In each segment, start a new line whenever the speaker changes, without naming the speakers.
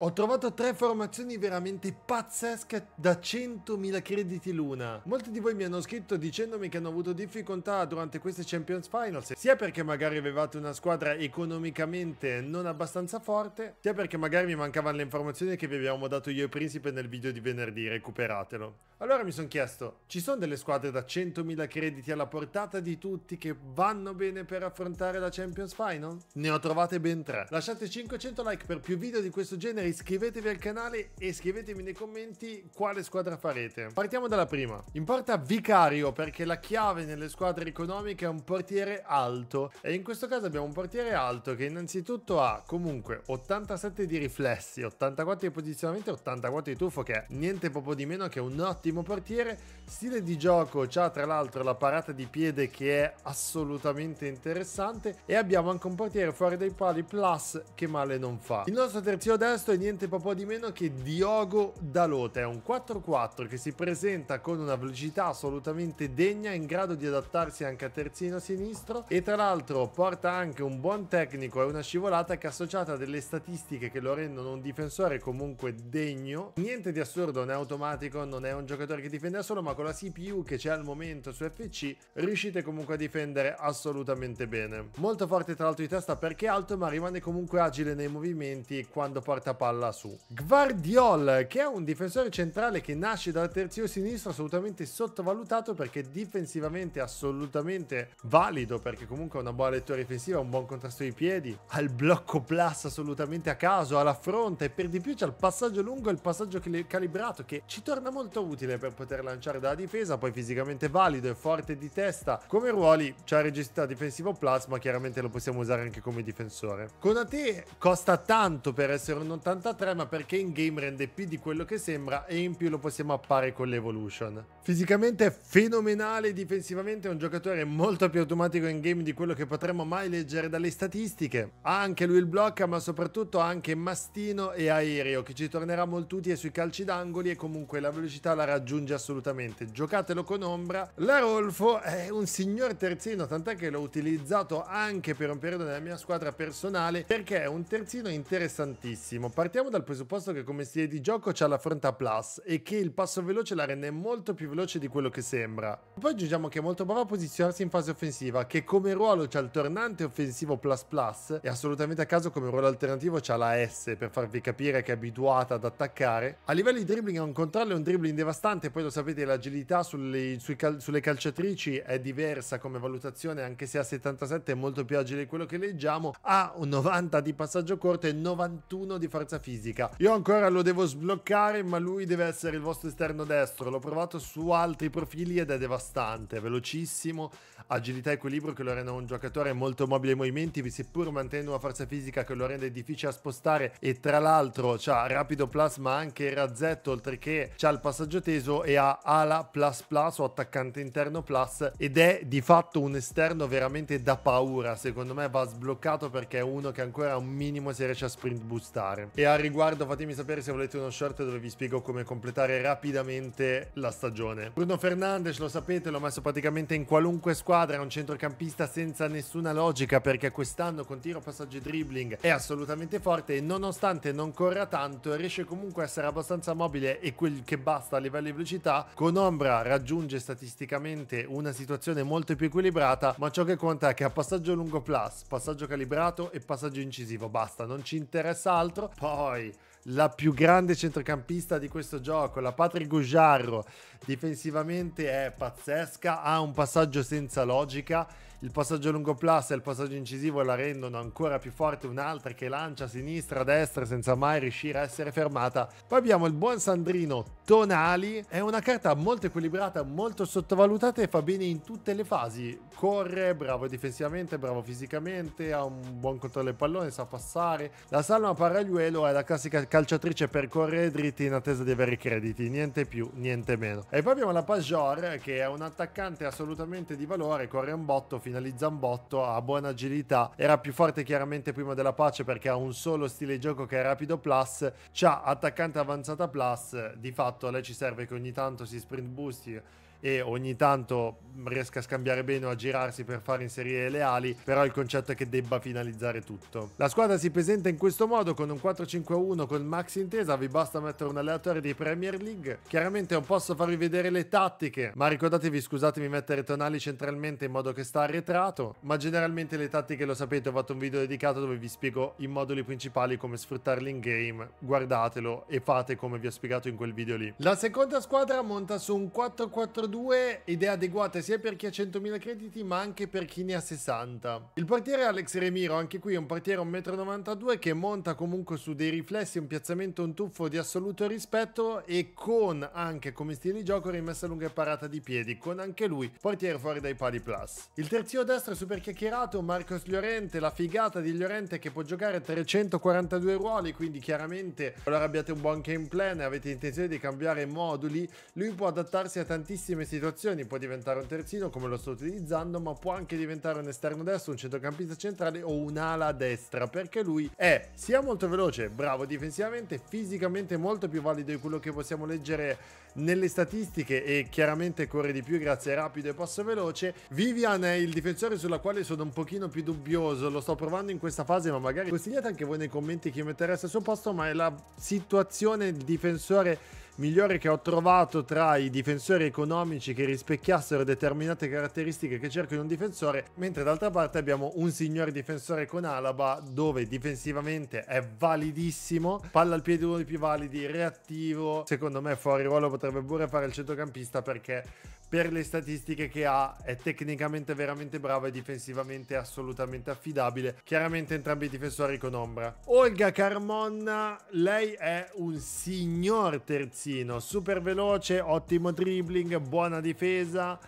Ho trovato tre formazioni veramente pazzesche da 100.000 crediti l'una. Molti di voi mi hanno scritto dicendomi che hanno avuto difficoltà durante queste Champions Finals, sia perché magari avevate una squadra economicamente non abbastanza forte, sia perché magari mi mancavano le informazioni che vi abbiamo dato io e Principe nel video di venerdì, recuperatelo. Allora mi sono chiesto, ci sono delle squadre da 100.000 crediti alla portata di tutti che vanno bene per affrontare la Champions Final? Ne ho trovate ben tre. Lasciate 500 like per più video di questo genere, iscrivetevi al canale e scrivetemi nei commenti quale squadra farete. Partiamo dalla prima. In porta Vicario perché la chiave nelle squadre economiche è un portiere alto e in questo caso abbiamo un portiere alto che innanzitutto ha comunque 87 di riflessi, 84 di posizionamento e 84 di tuffo che è niente proprio di meno che un ottimo ottimo portiere. Stile di gioco, c'ha tra l'altro la parata di piede che è assolutamente interessante e abbiamo anche un portiere fuori dai pali plus che male non fa. Il nostro terzino destro è niente po' di meno che Diogo Dalota, è un 4-4 che si presenta con una velocità assolutamente degna, in grado di adattarsi anche a terzino sinistro e tra l'altro porta anche un buon tecnico e una scivolata che associata a delle statistiche che lo rendono un difensore comunque degno. Niente di assurdo, non è automatico, non è un giocatore giocatore che difende da solo, ma con la CPU che c'è al momento su FC riuscite comunque a difendere assolutamente bene. Molto forte tra l'altro di testa perché è alto, ma rimane comunque agile nei movimenti quando porta palla su. Guardiol, che è un difensore centrale che nasce dal terzino sinistro, assolutamente sottovalutato perché difensivamente assolutamente valido, perché comunque ha una buona lettura difensiva, un buon contrasto di piedi, ha il blocco plus assolutamente a caso, ha la fronte e per di più c'è il passaggio lungo e il passaggio calibrato che ci torna molto utile utile per poter lanciare dalla difesa, poi fisicamente valido e forte di testa. Come ruoli c'ha regista difensivo plus, ma chiaramente lo possiamo usare anche come difensore. Con Konate costa tanto per essere un 83, ma perché in game rende più di quello che sembra e in più lo possiamo appare con l'evolution. Fisicamente è fenomenale difensivamente, è un giocatore molto più automatico in game di quello che potremmo mai leggere dalle statistiche. Ha anche lui il blocca, ma soprattutto ha anche mastino e aereo, che ci tornerà molto utile sui calci d'angoli e comunque la velocità la ragione aggiunge assolutamente. Giocatelo con Ombra. La Rolfo è un signor terzino, tant'è che l'ho utilizzato anche per un periodo nella mia squadra personale perché è un terzino interessantissimo. Partiamo dal presupposto che come stile di gioco c'ha la fronta plus e che il passo veloce la rende molto più veloce di quello che sembra. Poi aggiungiamo che è molto bravo a posizionarsi in fase offensiva, che come ruolo c'ha il tornante offensivo plus plus e assolutamente a caso come ruolo alternativo c'ha la S per farvi capire che è abituata ad attaccare. A livello di dribbling ha un controllo e un dribbling devastante nonostante poi lo sapete l'agilità sulle, cal- sulle calciatrici è diversa come valutazione, anche se a 77 è molto più agile di quello che leggiamo, ha un 90 di passaggio corto e 91 di forza fisica. Io ancora lo devo sbloccare, ma lui deve essere il vostro esterno destro, l'ho provato su altri profili ed è devastante, velocissimo agilità e equilibrio che lo rendono un giocatore molto mobile ai movimenti, seppur mantenendo una forza fisica che lo rende difficile a spostare e tra l'altro ha rapido plus ma anche razzetto oltre che ha il passaggio teso e ha ala plus plus o attaccante interno plus ed è di fatto un esterno veramente da paura, secondo me va sbloccato perché è uno che ancora un minimo si riesce a sprint boostare. E a riguardo fatemi sapere se volete uno short dove vi spiego come completare rapidamente la stagione. Bruno Fernandes lo sapete l'ho messo praticamente in qualunque squadra squadra è un centrocampista senza nessuna logica perché quest'anno con tiro, passaggio e dribbling è assolutamente forte e nonostante non corra tanto riesce comunque a essere abbastanza mobile e quel che basta a livello di velocità. Con Ombra raggiunge statisticamente una situazione molto più equilibrata ma ciò che conta è che a passaggio lungo plus, passaggio calibrato e passaggio incisivo. Basta, non ci interessa altro. Poi la più grande centrocampista di questo gioco, la Patrick Gugiarro, difensivamente è pazzesca, ha un passaggio senza logica il passaggio lungo plus e il passaggio incisivo la rendono ancora più forte. Un'altra che lancia a sinistra, a destra, senza mai riuscire a essere fermata. Poi abbiamo il buon Sandrino Tonali. È una carta molto equilibrata, molto sottovalutata e fa bene in tutte le fasi. Corre, bravo difensivamente, bravo fisicamente, ha un buon controllo del pallone, sa passare. La Salma Paragliuelo è la classica calciatrice per correre dritti in attesa di avere i crediti. Niente più, niente meno. E poi abbiamo la Pajor, che è un attaccante assolutamente di valore, corre un botto fino lì botto, ha buona agilità, era più forte chiaramente prima della pace perché ha un solo stile di gioco che è rapido plus, c'ha attaccante avanzata plus, di fatto a lei ci serve che ogni tanto si sprint boosti e ogni tanto riesca a scambiare bene o a girarsi per far inserire le ali, però il concetto è che debba finalizzare tutto. La squadra si presenta in questo modo con un 4-5-1 con Max Intesa, vi basta mettere un allenatore di Premier League. Chiaramente non posso farvi vedere le tattiche, ma ricordatevi, scusatemi, mettere Tonali centralmente in modo che sta arretrato, ma generalmente le tattiche lo sapete, ho fatto un video dedicato dove vi spiego i moduli principali come sfruttarli in game, guardatelo e fate come vi ho spiegato in quel video lì. La seconda squadra monta su un 4-4-2 2 ed è adeguata sia per chi ha 100.000 crediti ma anche per chi ne ha 60. Il portiere Alex Remiro, anche qui un portiere 1,92 m che monta comunque su dei riflessi, un piazzamento, un tuffo di assoluto rispetto e con anche come stile di gioco rimessa lunga e parata di piedi, con anche lui portiere fuori dai pali plus. Il terzio destro è super chiacchierato, Marcos Llorente, la figata di Llorente che può giocare 342 ruoli, quindi chiaramente allora abbiate un buon game plan e avete intenzione di cambiare moduli, lui può adattarsi a tantissime tantissime situazioni può diventare un terzino come lo sto utilizzando, ma può anche diventare un esterno destro, un centrocampista centrale o un'ala a destra, perché lui è sia molto veloce, bravo difensivamente, fisicamente molto più valido di quello che possiamo leggere nelle statistiche e chiaramente corre di più grazie a rapido e passo veloce. Vivian è il difensore sulla quale sono un pochino più dubbioso, lo sto provando in questa fase, ma magari consigliate anche voi nei commenti chi mettereste al suo posto, ma è la situazione difensore migliore che ho trovato tra i difensori economici che rispecchiassero determinate caratteristiche che cerco in un difensore, mentre d'altra parte abbiamo un signor difensore con Alaba dove difensivamente è validissimo, palla al piede uno dei più validi, reattivo, secondo me fuori ruolo potrebbe pure fare il centrocampista perché per le statistiche che ha, è tecnicamente veramente bravo e difensivamente assolutamente affidabile. Chiaramente entrambi i difensori con ombra. Olga Carmonna, lei è un signor terzino, super veloce, ottimo dribbling, buona difesa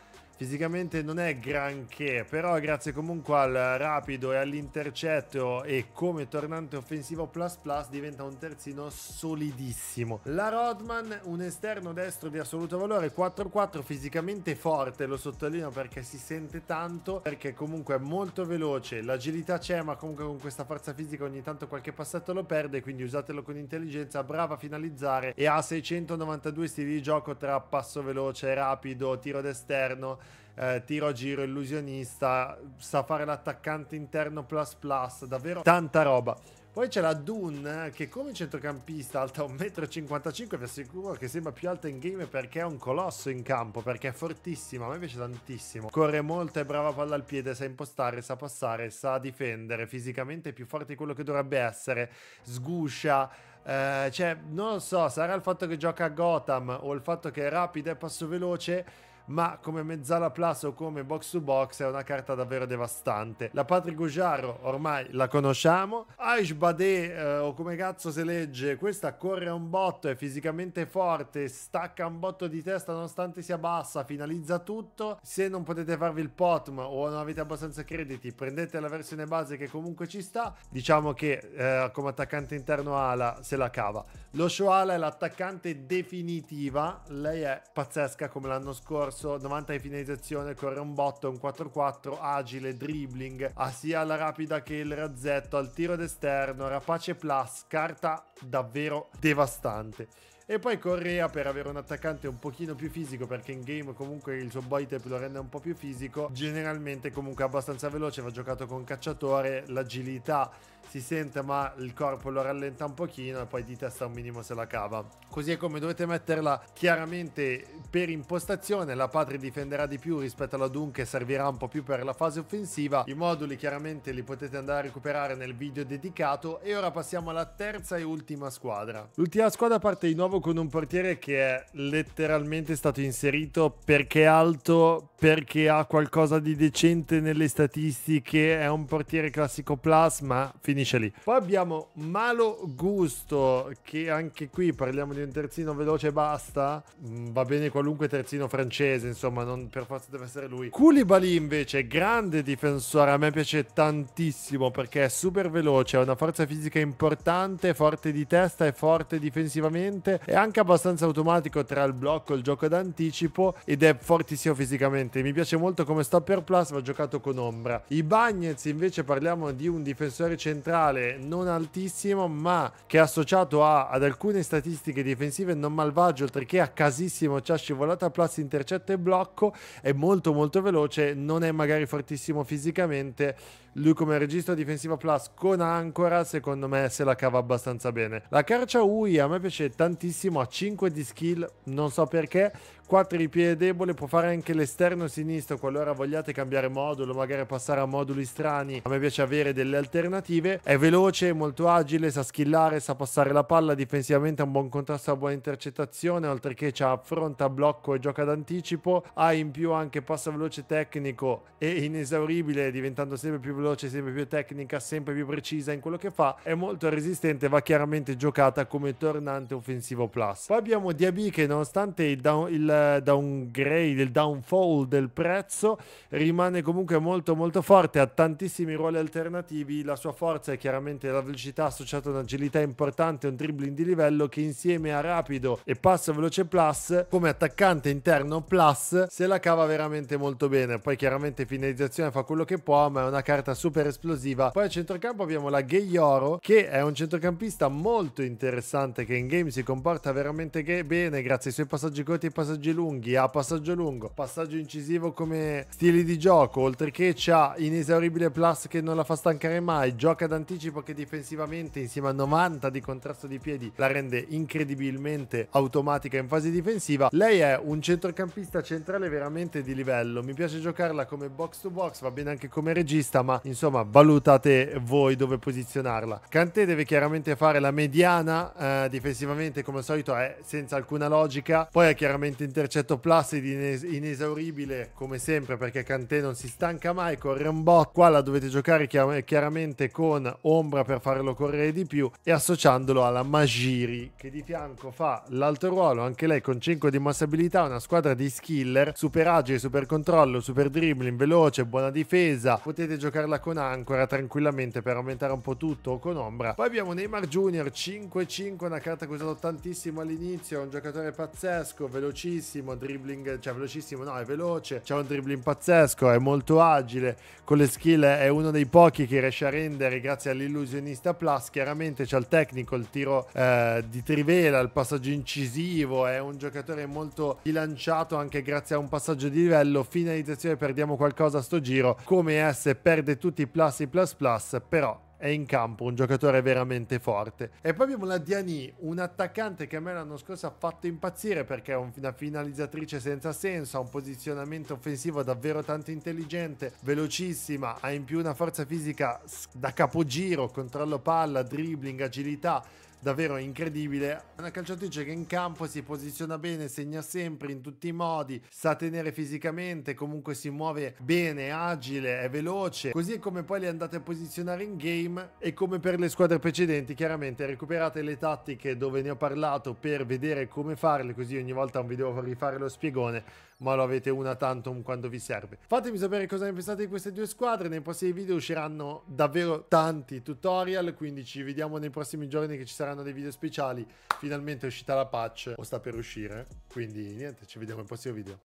Fisicamente non è granché, però grazie comunque al rapido e all'intercetto e come tornante offensivo plus plus diventa un terzino solidissimo. La Rodman, un esterno destro di assoluto valore, 4-4 fisicamente forte, lo sottolineo perché si sente tanto, perché comunque è molto veloce, l'agilità c'è ma comunque con questa forza fisica ogni tanto qualche passetto lo perde, quindi usatelo con intelligenza, brava a finalizzare e ha 692 stili di gioco tra passo veloce, rapido, tiro d'esterno eh, tiro a giro, illusionista, sa fare l'attaccante interno plus plus, davvero tanta roba. Poi c'è la Dune che come centrocampista alta 1,55 m, vi assicuro che sembra più alta in game perché è un colosso in campo, perché è fortissima, a me piace tantissimo. Corre molto, è brava palla al piede, sa impostare, sa passare, sa difendere, fisicamente è più forte di quello che dovrebbe essere, sguscia, eh, cioè non lo so, sarà il fatto che gioca a Gotham o il fatto che è rapido e passo veloce ma come mezzala plus o come box to box è una carta davvero devastante. La Patrick Gugiaro ormai la conosciamo, Aish Bade eh, o come cazzo si legge, questa corre un botto, è fisicamente forte, stacca un botto di testa nonostante sia bassa, finalizza tutto. Se non potete farvi il POTM o non avete abbastanza crediti, prendete la versione base che comunque ci sta. Diciamo che eh, come attaccante interno ala se la cava. Lo Shoala è l'attaccante definitiva, lei è pazzesca come l'anno scorso grosso, 90 di finalizzazione, corre un botto, un 4-4, agile, dribbling, ha sia la rapida che il razzetto, al tiro d'esterno, rapace plus, carta davvero devastante. E poi Correa per avere un attaccante un pochino più fisico, perché in game comunque il suo body type lo rende un po' più fisico, generalmente comunque abbastanza veloce, va giocato con cacciatore, l'agilità si sente ma il corpo lo rallenta un pochino e poi di testa un minimo se la cava. Così è come dovete metterla chiaramente per impostazione, la Patri difenderà di più rispetto alla Dun che servirà un po' più per la fase offensiva, i moduli chiaramente li potete andare a recuperare nel video dedicato e ora passiamo alla terza e ultima squadra. L'ultima squadra parte di nuovo con un portiere che è letteralmente stato inserito perché è alto, perché ha qualcosa di decente nelle statistiche, è un portiere classico plus ma finisce finisce lì. Poi abbiamo Malo Gusto, che anche qui parliamo di un terzino veloce e basta. Mm, va bene qualunque terzino francese, insomma, non per forza deve essere lui. Koulibaly invece, grande difensore, a me piace tantissimo perché è super veloce, ha una forza fisica importante, forte di testa e forte difensivamente. È anche abbastanza automatico tra il blocco e il gioco d'anticipo ed è fortissimo fisicamente. Mi piace molto come stopper plus, va giocato con ombra. I Bagnets invece parliamo di un difensore centrale centrale non altissimo, ma che è associato a, ad alcune statistiche difensive non malvagie, oltre che a casissimo c'ha scivolata, plus intercetto e blocco, è molto molto veloce, non è magari fortissimo fisicamente, lui come regista difensiva plus con Ancora, secondo me se la cava abbastanza bene. La Carcia Ui a me piace tantissimo, ha 5 di skill, non so perché. 4 di piede debole, può fare anche l'esterno sinistro qualora vogliate cambiare modulo, magari passare a moduli strani. A me piace avere delle alternative. È veloce, molto agile, sa skillare, sa passare la palla, difensivamente ha un buon contrasto, ha buona intercettazione, oltre che c'ha affronta, blocco e gioca d'anticipo. Ha in più anche passo veloce tecnico e inesauribile, diventando sempre più veloce veloce, sempre più tecnica, sempre più precisa in quello che fa, è molto resistente, va chiaramente giocata come tornante offensivo plus. Poi abbiamo Diaby che nonostante il, down, il downgrade, il downfall del prezzo, rimane comunque molto molto forte, ha tantissimi ruoli alternativi, la sua forza è chiaramente la velocità associata ad un'agilità importante, un dribbling di livello che insieme a rapido e passo veloce plus, come attaccante interno plus, se la cava veramente molto bene. Poi chiaramente finalizzazione fa quello che può, ma è una carta giocata super esplosiva. Poi a centrocampo abbiamo la Geioro che è un centrocampista molto interessante che in game si comporta veramente bene grazie ai suoi passaggi corti e passaggi lunghi, ha passaggio lungo, passaggio incisivo come stili di gioco, oltre che ha inesauribile plus che non la fa stancare mai, gioca d'anticipo che difensivamente insieme a 90 di contrasto di piedi la rende incredibilmente automatica in fase difensiva. Lei è un centrocampista centrale veramente di livello, mi piace giocarla come box to box, va bene anche come regista, ma Esatto. insomma valutate voi dove posizionarla. Kanté deve chiaramente fare la mediana eh, difensivamente come al solito è senza alcuna logica, poi è chiaramente intercetto plus ines- inesauribile come sempre perché Kanté non si stanca mai, corre un bot, qua la dovete giocare chiar- chiaramente con ombra per farlo correre di più e associandolo alla Magiri che di fianco fa l'altro ruolo, anche lei con 5 di mossabilità, una squadra di skiller, super agile, super controllo, super dribbling, veloce, buona difesa, potete giocare prenderla con Ancora tranquillamente per aumentare un po' tutto o con Ombra. Poi abbiamo Neymar Junior 5-5, una carta che ho usato tantissimo all'inizio, è un giocatore pazzesco, velocissimo, dribbling, cioè velocissimo, no, è veloce, c'è un dribbling pazzesco, è molto agile, con le skill è uno dei pochi che riesce a rendere grazie all'illusionista Plus, chiaramente c'è il tecnico, il tiro eh, di trivela, il passaggio incisivo, è un giocatore molto bilanciato anche grazie a un passaggio di livello, finalizzazione perdiamo qualcosa a sto giro, come S perde tutti i plus i plus plus, però è in campo un giocatore veramente forte. E poi abbiamo la Diani, un attaccante che a me l'anno scorso ha fatto impazzire perché è una finalizzatrice senza senso, ha un posizionamento offensivo davvero tanto intelligente, velocissima, ha in più una forza fisica da capogiro, controllo palla, dribbling, agilità davvero incredibile. Una calciatrice che in campo si posiziona bene, segna sempre in tutti i modi, sa tenere fisicamente, comunque si muove bene, agile, è veloce, così come poi le andate a posizionare in game e come per le squadre precedenti, chiaramente recuperate le tattiche dove ne ho parlato per vedere come farle, così ogni volta un video devo rifare lo spiegone ma lo avete una tantum quando vi serve. Fatemi sapere cosa ne pensate di queste due squadre, nei prossimi video usciranno davvero tanti tutorial, quindi ci vediamo nei prossimi giorni che ci saranno dei video speciali. Finalmente è uscita la patch, o sta per uscire, quindi niente, ci vediamo nel prossimo video.